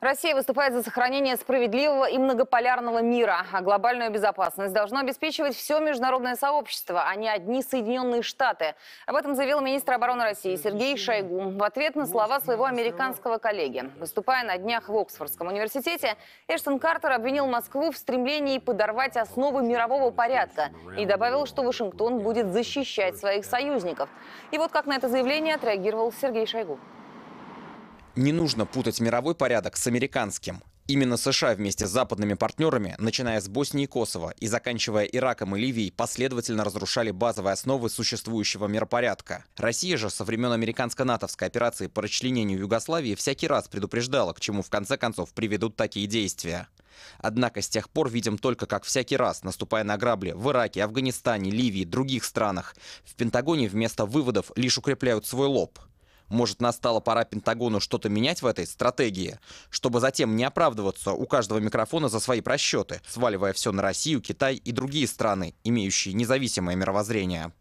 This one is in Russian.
Россия выступает за сохранение справедливого и многополярного мира, а глобальную безопасность должно обеспечивать все международное сообщество, а не одни Соединенные Штаты. Об этом заявил министр обороны России Сергей ну, Шойгу в ответ на слова своего ну, американского коллеги. Выступая на днях в Оксфордском университете, Эштон Картер обвинил Москву в стремлении подорвать основы мирового порядка и добавил, что Вашингтон будет защищать своих союзников. И вот как на это заявление отреагировал Сергей Шойгу. Не нужно путать мировой порядок с американским. Именно США вместе с западными партнерами, начиная с Боснии и Косово и заканчивая Ираком и Ливией, последовательно разрушали базовые основы существующего миропорядка. Россия же со времен американско-натовской операции по расчленению Югославии всякий раз предупреждала, к чему в конце концов приведут такие действия. Однако с тех пор видим только, как всякий раз, наступая на грабли в Ираке, Афганистане, Ливии, других странах, в Пентагоне вместо выводов лишь укрепляют свой лоб – может, настала пора Пентагону что-то менять в этой стратегии, чтобы затем не оправдываться у каждого микрофона за свои просчеты, сваливая все на Россию, Китай и другие страны, имеющие независимое мировоззрение.